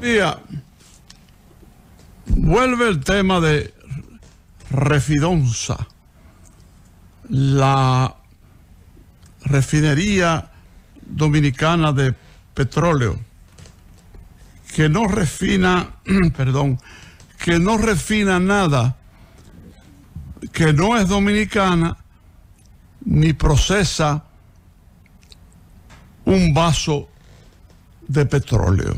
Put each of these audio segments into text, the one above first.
Día. Vuelve el tema de Refidonza, la refinería dominicana de petróleo, que no refina, perdón, que no refina nada, que no es dominicana, ni procesa un vaso de petróleo.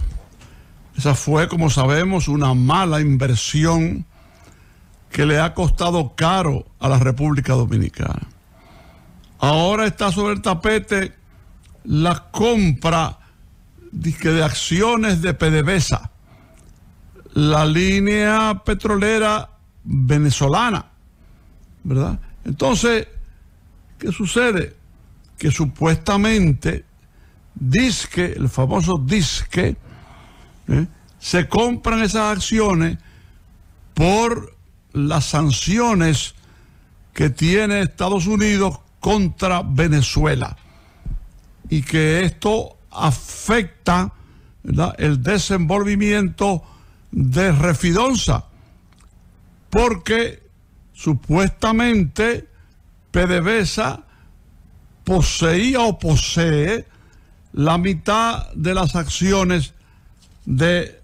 Esa fue, como sabemos, una mala inversión que le ha costado caro a la República Dominicana. Ahora está sobre el tapete la compra de acciones de PDVSA, la línea petrolera venezolana, ¿verdad? Entonces, ¿qué sucede? Que supuestamente, disque, el famoso disque, ¿eh? se compran esas acciones por las sanciones que tiene Estados Unidos contra Venezuela y que esto afecta el desenvolvimiento de Refidonza porque supuestamente PDVSA poseía o posee la mitad de las acciones de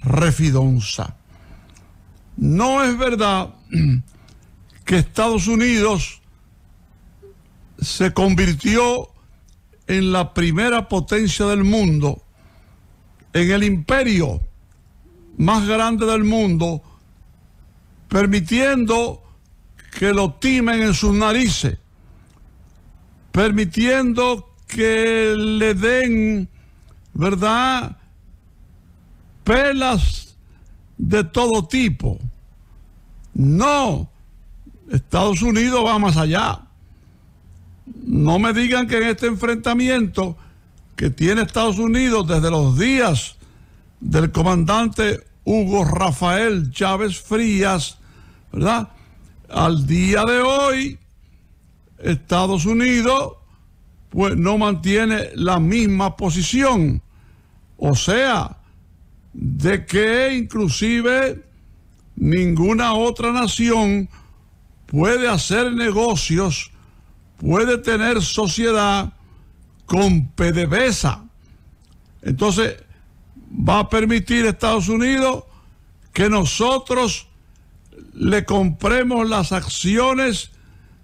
Refidonza. No es verdad que Estados Unidos se convirtió en la primera potencia del mundo, en el imperio más grande del mundo, permitiendo que lo timen en sus narices, permitiendo que le den, ¿verdad?, pelas de todo tipo. No, Estados Unidos va más allá. No me digan que en este enfrentamiento que tiene Estados Unidos desde los días del comandante Hugo Rafael Chávez Frías, ¿verdad? Al día de hoy, Estados Unidos pues no mantiene la misma posición. O sea, de que inclusive ninguna otra nación puede hacer negocios, puede tener sociedad con PDVSA. Entonces, va a permitir Estados Unidos que nosotros le compremos las acciones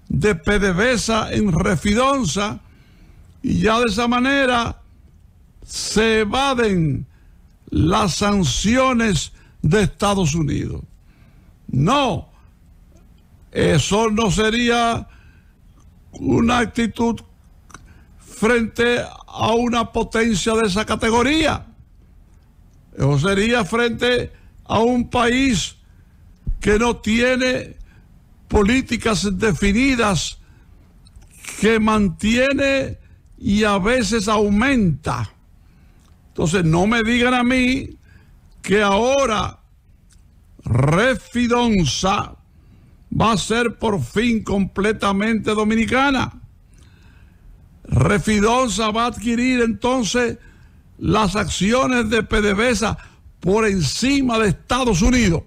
de PDVSA en Refidonza y ya de esa manera se evaden las sanciones de Estados Unidos. No, eso no sería una actitud frente a una potencia de esa categoría. Eso sería frente a un país que no tiene políticas definidas, que mantiene y a veces aumenta entonces, no me digan a mí que ahora Refidonza va a ser por fin completamente dominicana. Refidonza va a adquirir entonces las acciones de PDVSA por encima de Estados Unidos.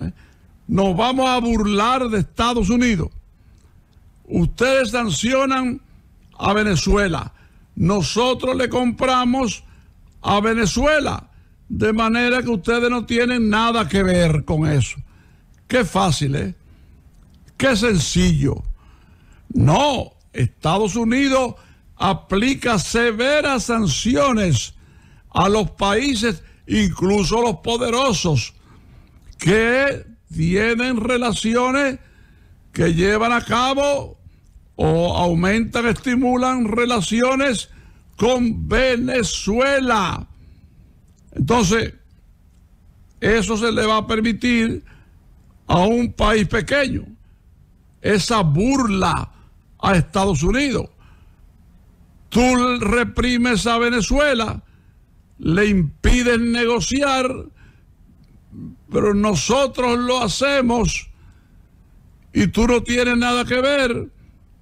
¿Eh? Nos vamos a burlar de Estados Unidos. Ustedes sancionan a Venezuela. Nosotros le compramos a Venezuela. De manera que ustedes no tienen nada que ver con eso. Qué fácil, ¿eh? Qué sencillo. No, Estados Unidos aplica severas sanciones a los países, incluso los poderosos, que tienen relaciones que llevan a cabo o aumentan, estimulan relaciones con Venezuela. Entonces, eso se le va a permitir a un país pequeño, esa burla a Estados Unidos. Tú reprimes a Venezuela, le impiden negociar, pero nosotros lo hacemos y tú no tienes nada que ver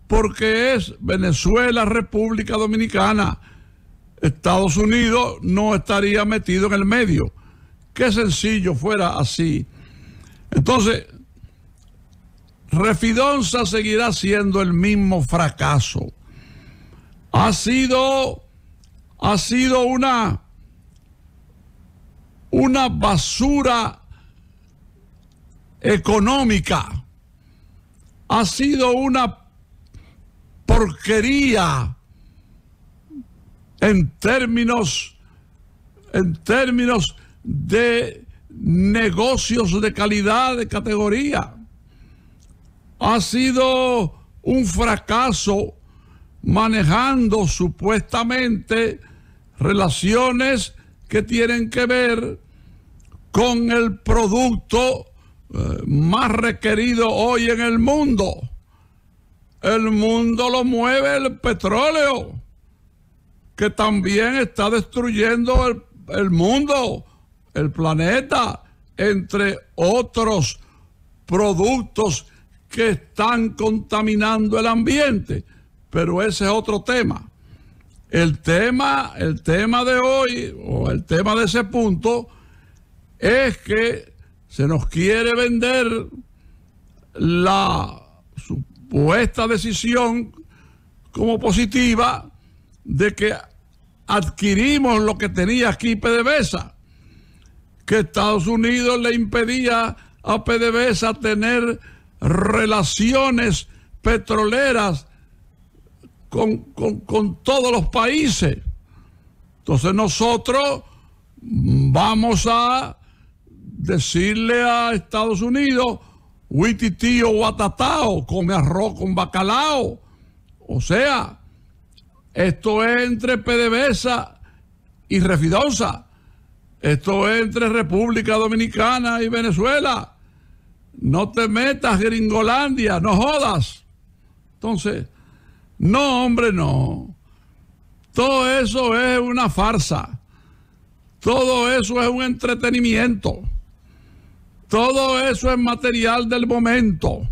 porque es Venezuela República Dominicana Estados Unidos no estaría metido en el medio. Qué sencillo fuera así. Entonces, Refidonza seguirá siendo el mismo fracaso. Ha sido, ha sido una, una basura económica. Ha sido una porquería en términos, en términos de negocios de calidad, de categoría. Ha sido un fracaso manejando supuestamente relaciones que tienen que ver con el producto eh, más requerido hoy en el mundo. El mundo lo mueve el petróleo que también está destruyendo el, mundo, el planeta, entre otros productos que están contaminando el ambiente. Pero ese es otro tema. El tema, el tema de hoy, o el tema de ese punto, es que se nos quiere vender la supuesta decisión como positiva de que adquirimos lo que tenía aquí PDVSA, que Estados Unidos le impedía a PDVSA tener relaciones petroleras con, todos los países. Entonces nosotros vamos a decirle a Estados Unidos, tío, Watatao come arroz con bacalao. O sea, esto es entre PDVSA y Refidosa. Esto es entre República Dominicana y Venezuela. No te metas, Gringolandia, no jodas. Entonces, no, hombre, no. Todo eso es una farsa. Todo eso es un entretenimiento. Todo eso es material del momento.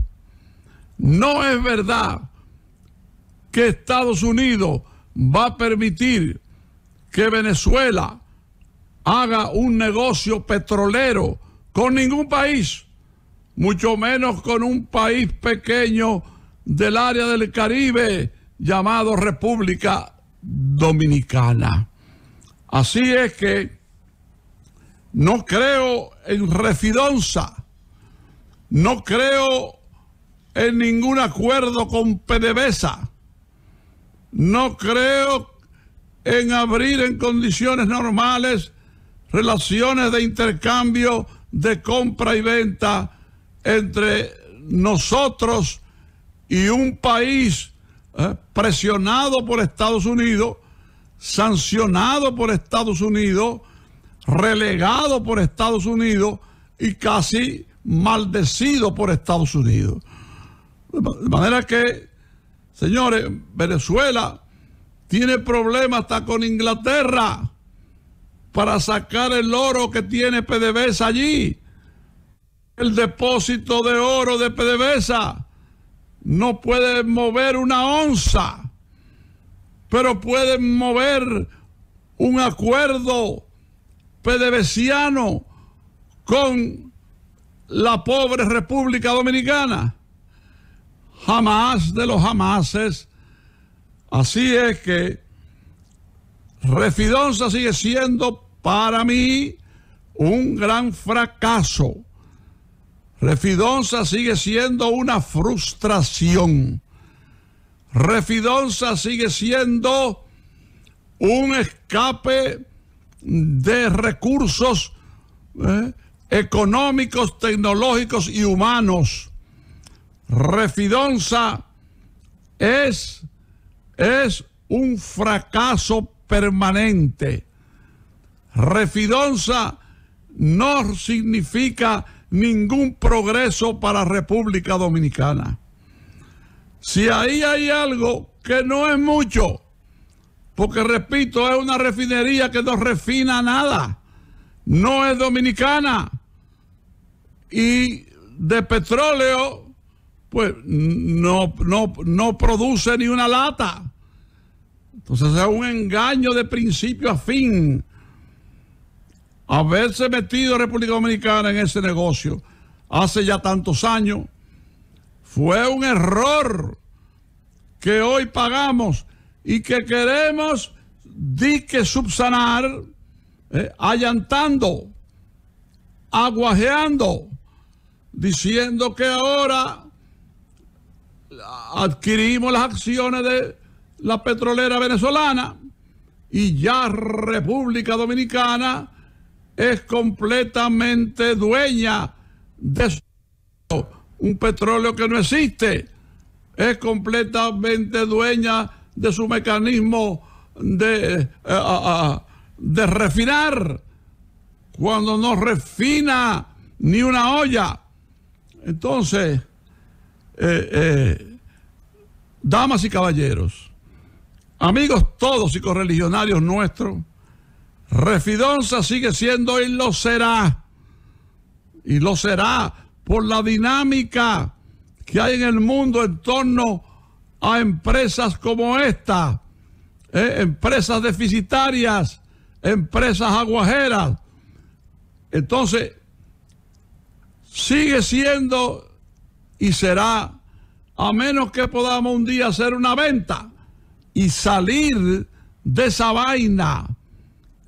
No es verdad que Estados Unidos va a permitir que Venezuela haga un negocio petrolero con ningún país, mucho menos con un país pequeño del área del Caribe llamado República Dominicana. Así es que no creo en refidonza, no creo en ningún acuerdo con PDVSA no creo en abrir en condiciones normales relaciones de intercambio de compra y venta entre nosotros y un país eh, presionado por Estados Unidos, sancionado por Estados Unidos, relegado por Estados Unidos y casi maldecido por Estados Unidos. De manera que Señores, Venezuela tiene problemas hasta con Inglaterra para sacar el oro que tiene PDVSA allí. El depósito de oro de PDVSA no puede mover una onza, pero puede mover un acuerdo PDVSiano con la pobre República Dominicana jamás de los jamases. Así es que Refidonza sigue siendo para mí un gran fracaso. Refidonza sigue siendo una frustración. Refidonza sigue siendo un escape de recursos eh, económicos, tecnológicos y humanos Refidonza es, es un fracaso permanente. Refidonza no significa ningún progreso para República Dominicana. Si ahí hay algo que no es mucho, porque repito, es una refinería que no refina nada, no es dominicana. Y de petróleo pues no, no, produce ni una lata. Entonces es un engaño de principio a fin haberse metido República Dominicana en ese negocio hace ya tantos años. Fue un error que hoy pagamos y que queremos dique subsanar, eh, allantando, aguajeando, diciendo que ahora adquirimos las acciones de la petrolera venezolana y ya República Dominicana es completamente dueña de un petróleo que no existe. Es completamente dueña de su mecanismo de, eh, eh, ah, ah, de refinar cuando no refina ni una olla. Entonces, eh, eh Damas y caballeros, amigos todos y correligionarios nuestros, Refidonza sigue siendo y lo será. Y lo será por la dinámica que hay en el mundo en torno a empresas como esta, eh, empresas deficitarias, empresas aguajeras. Entonces, sigue siendo y será a menos que podamos un día hacer una venta y salir de esa vaina,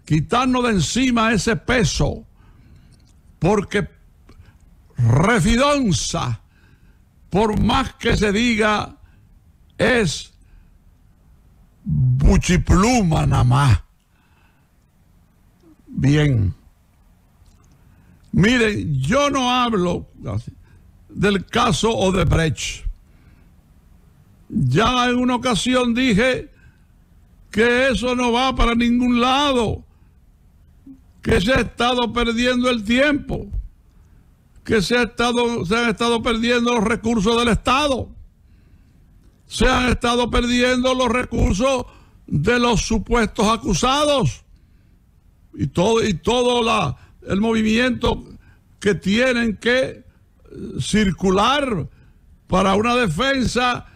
quitarnos de encima ese peso, porque refidonza, por más que se diga, es buchipluma nada más. Bien. Miren, yo no hablo del caso Odebrecht ya en una ocasión dije que eso no va para ningún lado, que se ha estado perdiendo el tiempo, que se, estado, se han estado perdiendo los recursos del Estado, se han estado perdiendo los recursos de los supuestos acusados y todo, y todo la, el movimiento que tienen que circular para una defensa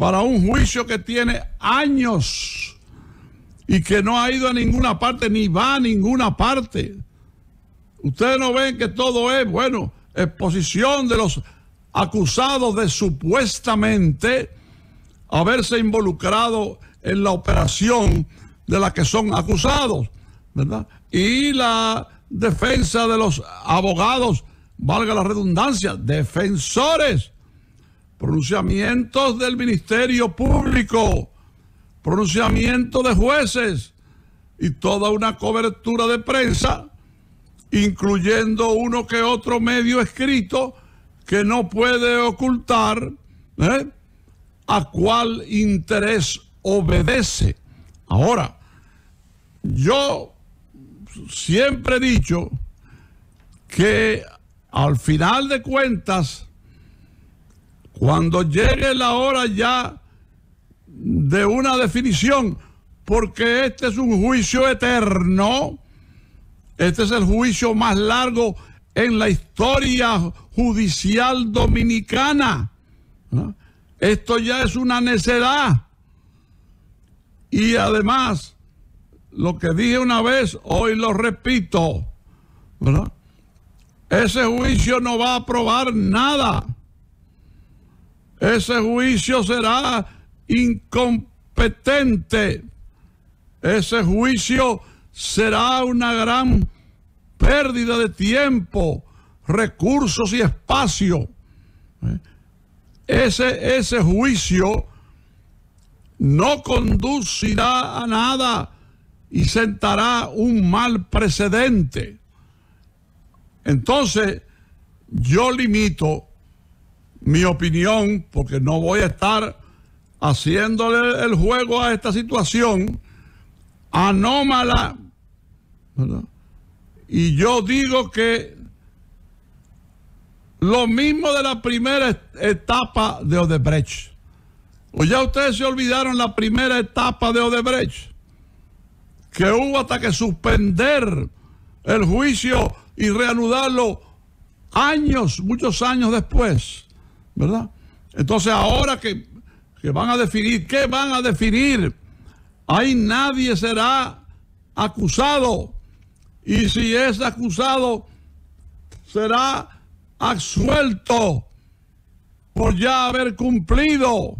para un juicio que tiene años y que no ha ido a ninguna parte, ni va a ninguna parte. Ustedes no ven que todo es, bueno, exposición de los acusados de supuestamente haberse involucrado en la operación de la que son acusados, ¿verdad? Y la defensa de los abogados, valga la redundancia, defensores pronunciamientos del Ministerio Público, pronunciamientos de jueces y toda una cobertura de prensa, incluyendo uno que otro medio escrito que no puede ocultar ¿eh? a cuál interés obedece. Ahora, yo siempre he dicho que al final de cuentas, cuando llegue la hora ya de una definición, porque este es un juicio eterno, este es el juicio más largo en la historia judicial dominicana. Esto ya es una necedad. Y además, lo que dije una vez, hoy lo repito, Ese juicio no va a aprobar nada ese juicio será incompetente. Ese juicio será una gran pérdida de tiempo, recursos y espacio. Eh, ese, ese juicio no conducirá a nada y sentará un mal precedente. Entonces, yo limito mi opinión, porque no voy a estar haciéndole el juego a esta situación anómala. Y yo digo que lo mismo de la primera etapa de Odebrecht. O ya ustedes se olvidaron la primera etapa de Odebrecht, que hubo hasta que suspender el juicio y reanudarlo años, muchos años después. ¿verdad? Entonces ahora que, van a definir, ¿qué van a definir? Ahí nadie será acusado. Y si es acusado, será absuelto por ya haber cumplido,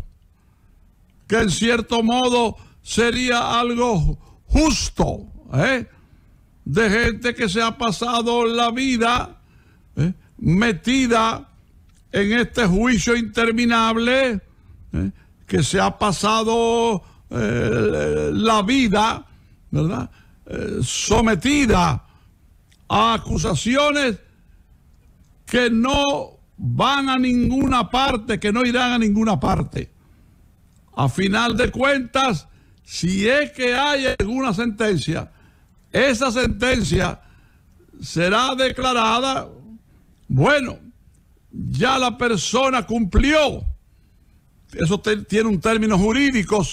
que en cierto modo sería algo justo, ¿eh? de gente que se ha pasado la vida ¿eh? metida en este juicio interminable ¿eh? que se ha pasado eh, la vida, ¿verdad? Eh, sometida a acusaciones que no van a ninguna parte, que no irán a ninguna parte. A final de cuentas, si es que hay alguna sentencia, esa sentencia será declarada, bueno, ya la persona cumplió. Eso tiene un término jurídico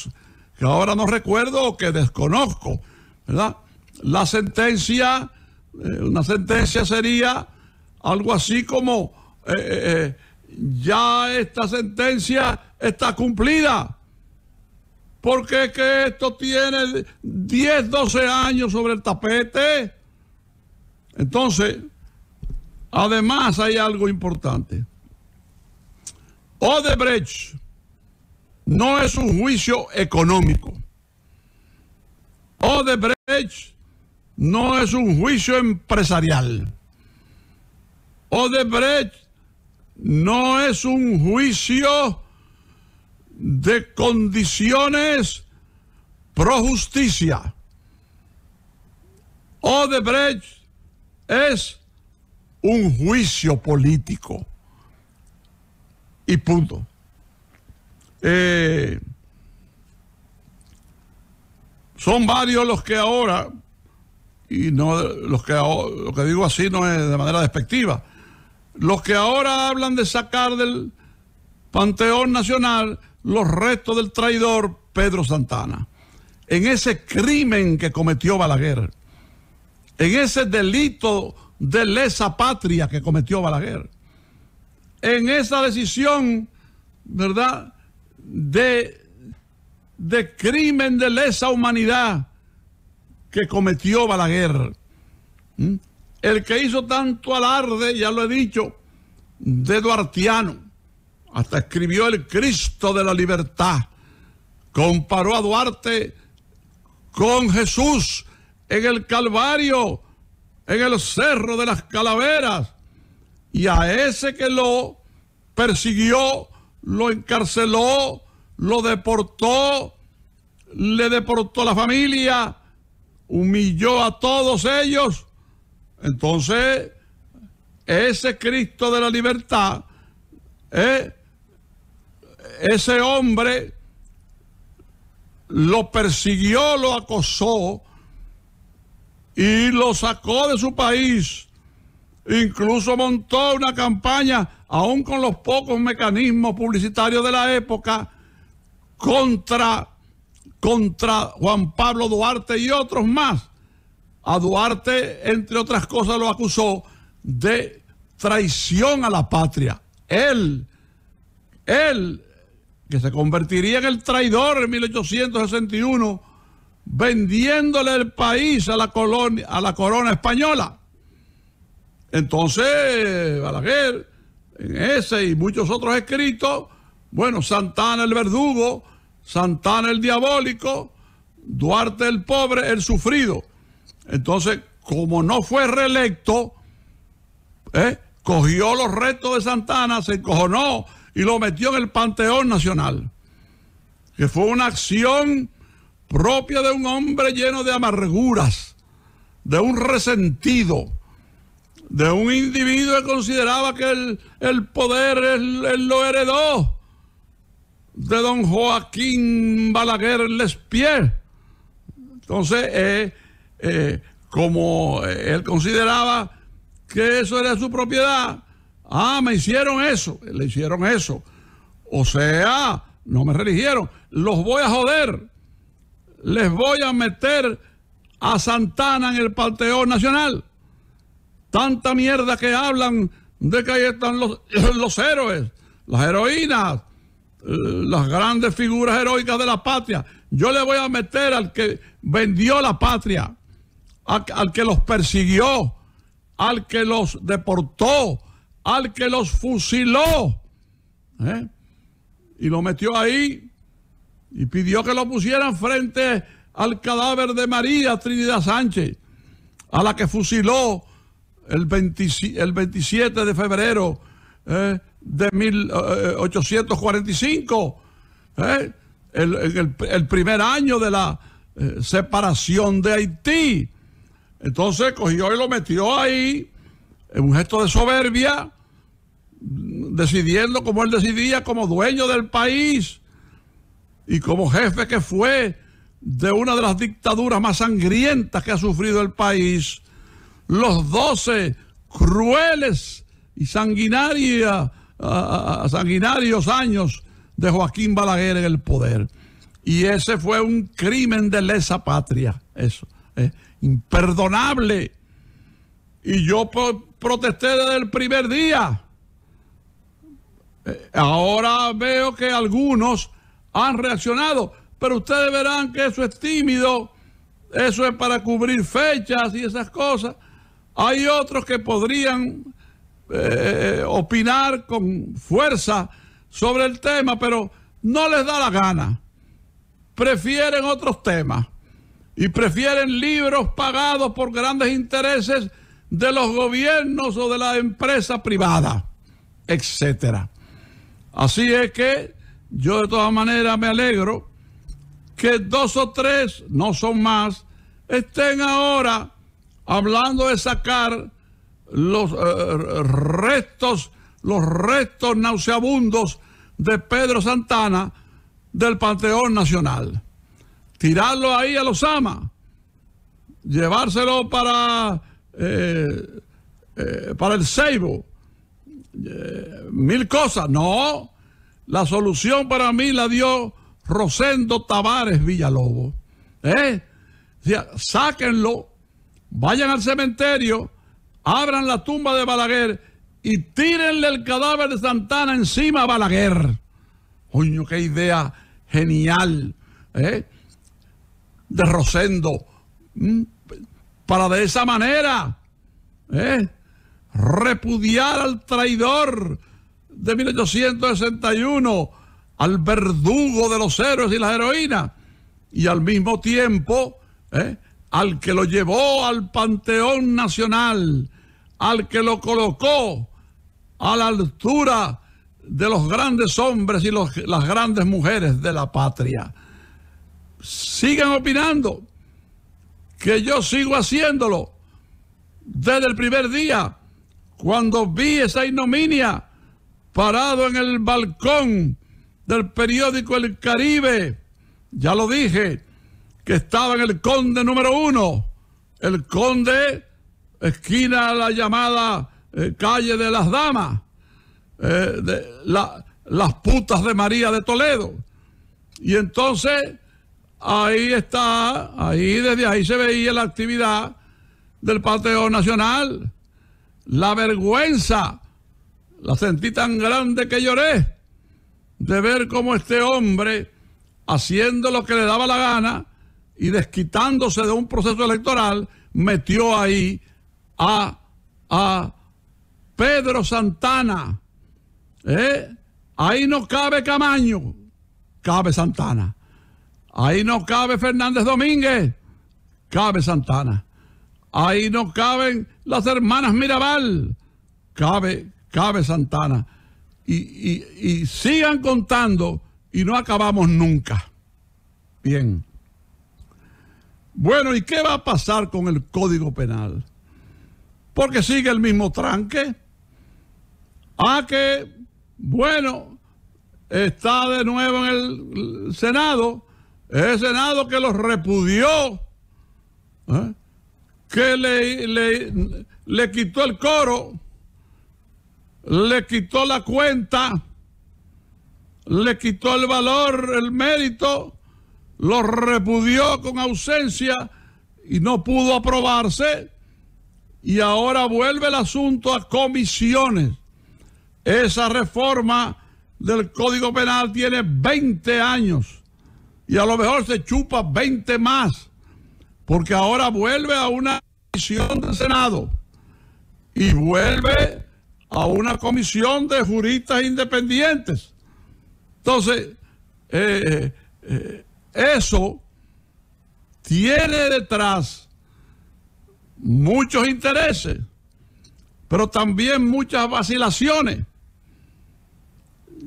que ahora no recuerdo o que desconozco, ¿verdad? La sentencia, eh, una sentencia sería algo así como eh, eh, ya esta sentencia está cumplida. Porque qué que esto tiene 10, 12 años sobre el tapete. Entonces, Además, hay algo importante. Odebrecht no es un juicio económico. Odebrecht no es un juicio empresarial. Odebrecht no es un juicio de condiciones pro justicia. Odebrecht es un juicio político. Y punto. Eh, son varios los que ahora, y no los que lo que digo así no es de manera despectiva, los que ahora hablan de sacar del Panteón Nacional los restos del traidor Pedro Santana, en ese crimen que cometió Balaguer, en ese delito de lesa patria que cometió Balaguer. En esa decisión, ¿verdad? De, de crimen de lesa humanidad que cometió Balaguer. ¿Mm? El que hizo tanto alarde, ya lo he dicho, de Duartiano, hasta escribió el Cristo de la libertad, comparó a Duarte con Jesús en el Calvario en el cerro de las calaveras y a ese que lo persiguió, lo encarceló, lo deportó, le deportó la familia, humilló a todos ellos. Entonces, ese Cristo de la libertad, eh, ese hombre lo persiguió, lo acosó, y lo sacó de su país. Incluso montó una campaña, aún con los pocos mecanismos publicitarios de la época, contra, contra Juan Pablo Duarte y otros más. A Duarte, entre otras cosas, lo acusó de traición a la patria. Él, él, que se convertiría en el traidor en 1861, vendiéndole el país a la, colonia, a la corona española. Entonces, Balaguer, en ese y muchos otros escritos, bueno, Santana el verdugo, Santana el diabólico, Duarte el pobre, el sufrido. Entonces, como no fue reelecto, ¿eh? cogió los restos de Santana, se encojonó y lo metió en el Panteón Nacional, que fue una acción propia de un hombre lleno de amarguras, de un resentido, de un individuo que consideraba que el, poder él, lo heredó de don Joaquín Balaguer Lespierre. Entonces, eh, eh, como eh, él consideraba que eso era su propiedad, ah, me hicieron eso, le hicieron eso. O sea, no me religieron, los voy a joder les voy a meter a Santana en el Panteón Nacional. Tanta mierda que hablan de que ahí están los, los héroes, las heroínas, eh, las grandes figuras heroicas de la patria. Yo le voy a meter al que vendió la patria, al, que los persiguió, al que los deportó, al que los fusiló. ¿eh? Y lo metió ahí y pidió que lo pusieran frente al cadáver de María Trinidad Sánchez, a la que fusiló el, 27 de febrero eh, de 1845, eh, eh, el, primer año de la separación de Haití. Entonces cogió y lo metió ahí, en un gesto de soberbia, decidiendo como él decidía, como dueño del país y como jefe que fue de una de las dictaduras más sangrientas que ha sufrido el país, los 12 crueles y sanguinarios años de Joaquín Balaguer en el poder. Y ese fue un crimen de lesa patria, eso, eh, imperdonable. Y yo protesté desde el primer día. Eh, ahora veo que algunos han reaccionado, pero ustedes verán que eso es tímido, eso es para cubrir fechas y esas cosas. Hay otros que podrían eh, opinar con fuerza sobre el tema, pero no les da la gana. Prefieren otros temas y prefieren libros pagados por grandes intereses de los gobiernos o de la empresa privada, etcétera. Así es que yo de todas maneras me alegro que dos o tres, no son más, estén ahora hablando de sacar los eh, restos, los restos nauseabundos de Pedro Santana del Panteón Nacional. Tirarlo ahí a los ama, llevárselo para, eh, eh, para el Seibo, mil cosas, no la solución para mí la dio Rosendo Tavares Villalobos. ¿Eh? sáquenlo, vayan al cementerio, abran la tumba de Balaguer y tírenle el cadáver de Santana encima a Balaguer. Coño, qué idea genial ¿eh? de Rosendo. Mm, para de esa manera ¿eh? repudiar al traidor de 1861 al verdugo de los héroes y las heroínas y al mismo tiempo eh, al que lo llevó al Panteón Nacional, al que lo colocó a la altura de los grandes hombres y las grandes mujeres de la patria. Sigan opinando, que yo sigo haciéndolo desde el primer día, cuando vi esa ignominia parado en el balcón del periódico El Caribe. Ya lo dije, que estaba en el conde número uno. El conde, esquina la llamada eh, calle de las damas, eh, de, las putas de María de Toledo. Y entonces ahí está, ahí desde ahí se veía la actividad del Pateo Nacional. La vergüenza la sentí tan grande que lloré de ver cómo este hombre, haciendo lo que le daba la gana y desquitándose de un proceso electoral, metió ahí a, a Pedro Santana. ¿Eh? Ahí no cabe Camaño, cabe Santana. Ahí no cabe Fernández Domínguez, cabe Santana. Ahí no caben las hermanas Mirabal, cabe Cabe Santana. Y, sigan contando y no acabamos nunca. Bien. Bueno, ¿y qué va a pasar con el Código Penal? Porque sigue el mismo tranque. Ah, que, bueno, está de nuevo en el Senado, el Senado que los repudió, ¿Eh? que le, le, le quitó el coro le quitó la cuenta, le quitó el valor, el mérito, lo repudió con ausencia y no pudo aprobarse. Y ahora vuelve el asunto a comisiones. Esa reforma del Código Penal tiene 20 años y a lo mejor se chupa 20 más, porque ahora vuelve a una comisión del Senado y vuelve a una comisión de juristas independientes. Entonces, eh, eh, eso tiene detrás muchos intereses, pero también muchas vacilaciones.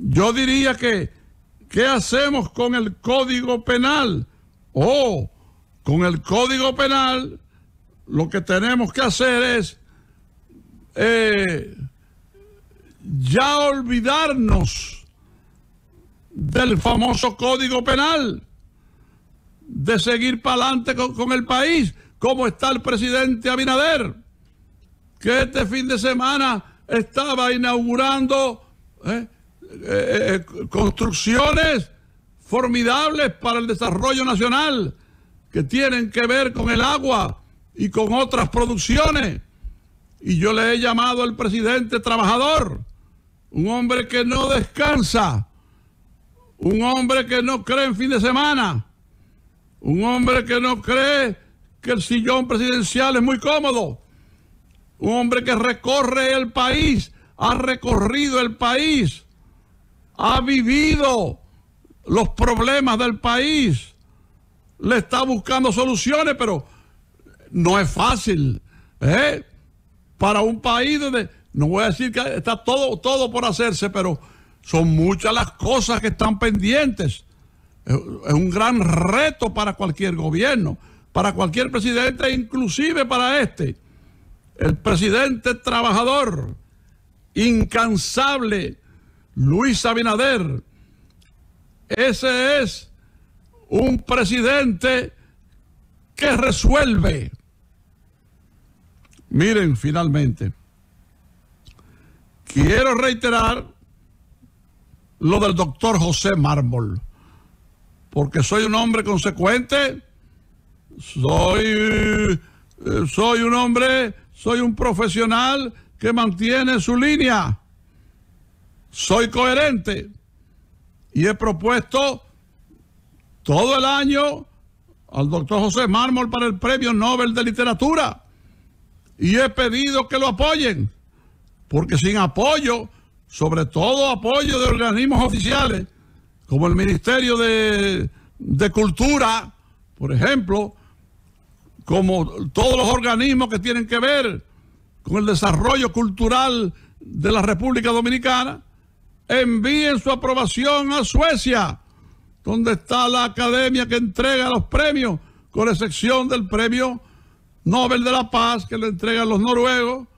Yo diría que, ¿qué hacemos con el Código Penal? O con el Código Penal lo que tenemos que hacer es... Eh, ya olvidarnos del famoso código penal, de seguir para adelante con, el país, como está el presidente Abinader, que este fin de semana estaba inaugurando ¿eh? Eh, eh, construcciones formidables para el desarrollo nacional, que tienen que ver con el agua y con otras producciones. Y yo le he llamado al presidente trabajador un hombre que no descansa, un hombre que no cree en fin de semana, un hombre que no cree que el sillón presidencial es muy cómodo, un hombre que recorre el país, ha recorrido el país, ha vivido los problemas del país, le está buscando soluciones, pero no es fácil ¿eh? para un país donde no voy a decir que está todo, todo por hacerse, pero son muchas las cosas que están pendientes. Es un gran reto para cualquier gobierno, para cualquier presidente, inclusive para este. El presidente trabajador, incansable, Luis Abinader. Ese es un presidente que resuelve. Miren, finalmente. Quiero reiterar lo del doctor José Mármol, porque soy un hombre consecuente, soy, eh, soy un hombre, soy un profesional que mantiene su línea, soy coherente y he propuesto todo el año al doctor José Mármol para el Premio Nobel de Literatura y he pedido que lo apoyen porque sin apoyo, sobre todo apoyo de organismos oficiales, como el Ministerio de, Cultura, por ejemplo, como todos los organismos que tienen que ver con el desarrollo cultural de la República Dominicana, envíen su aprobación a Suecia, donde está la academia que entrega los premios, con excepción del premio Nobel de la Paz que le entregan los noruegos,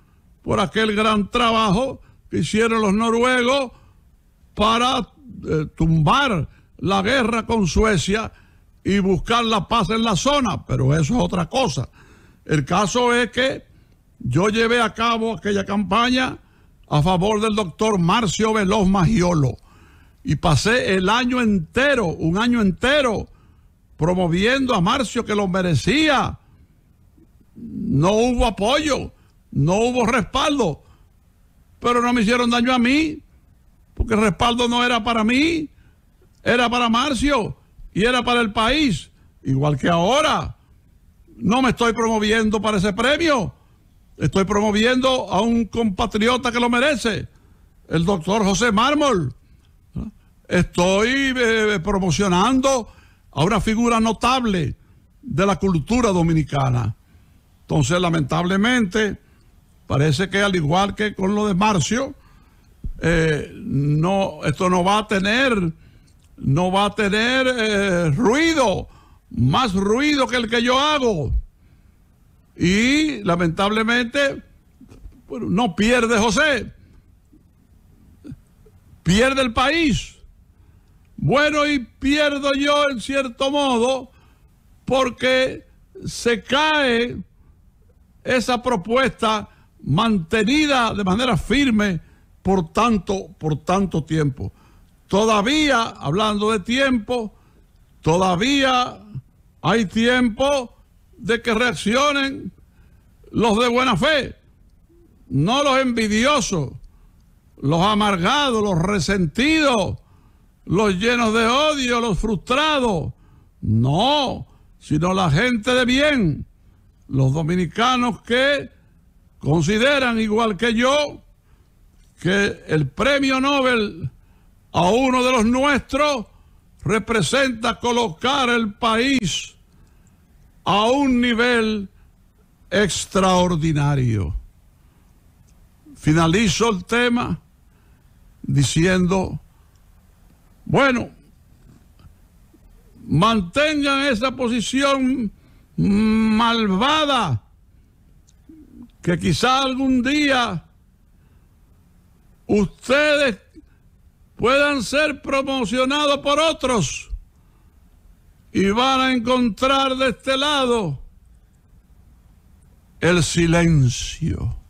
por aquel gran trabajo que hicieron los noruegos para eh, tumbar la guerra con Suecia y buscar la paz en la zona, pero eso es otra cosa. El caso es que yo llevé a cabo aquella campaña a favor del doctor Marcio Veloz Magiolo y pasé el año entero, un año entero, promoviendo a Marcio que lo merecía. No hubo apoyo no hubo respaldo, pero no me hicieron daño a mí, porque el respaldo no era para mí, era para Marcio y era para el país, igual que ahora. No me estoy promoviendo para ese premio, estoy promoviendo a un compatriota que lo merece, el doctor José Mármol. Estoy eh, promocionando a una figura notable de la cultura dominicana. Entonces, lamentablemente, Parece que al igual que con lo de Marcio, eh, no, esto no va a tener, no va a tener eh, ruido, más ruido que el que yo hago. Y lamentablemente, no pierde José, pierde el país. Bueno, y pierdo yo en cierto modo porque se cae esa propuesta mantenida de manera firme por tanto, por tanto tiempo. Todavía, hablando de tiempo, todavía hay tiempo de que reaccionen los de buena fe, no los envidiosos, los amargados, los resentidos, los llenos de odio, los frustrados. No, sino la gente de bien, los dominicanos que consideran igual que yo que el premio Nobel a uno de los nuestros representa colocar el país a un nivel extraordinario. Finalizo el tema diciendo, bueno, mantengan esa posición malvada que quizá algún día ustedes puedan ser promocionados por otros y van a encontrar de este lado el silencio.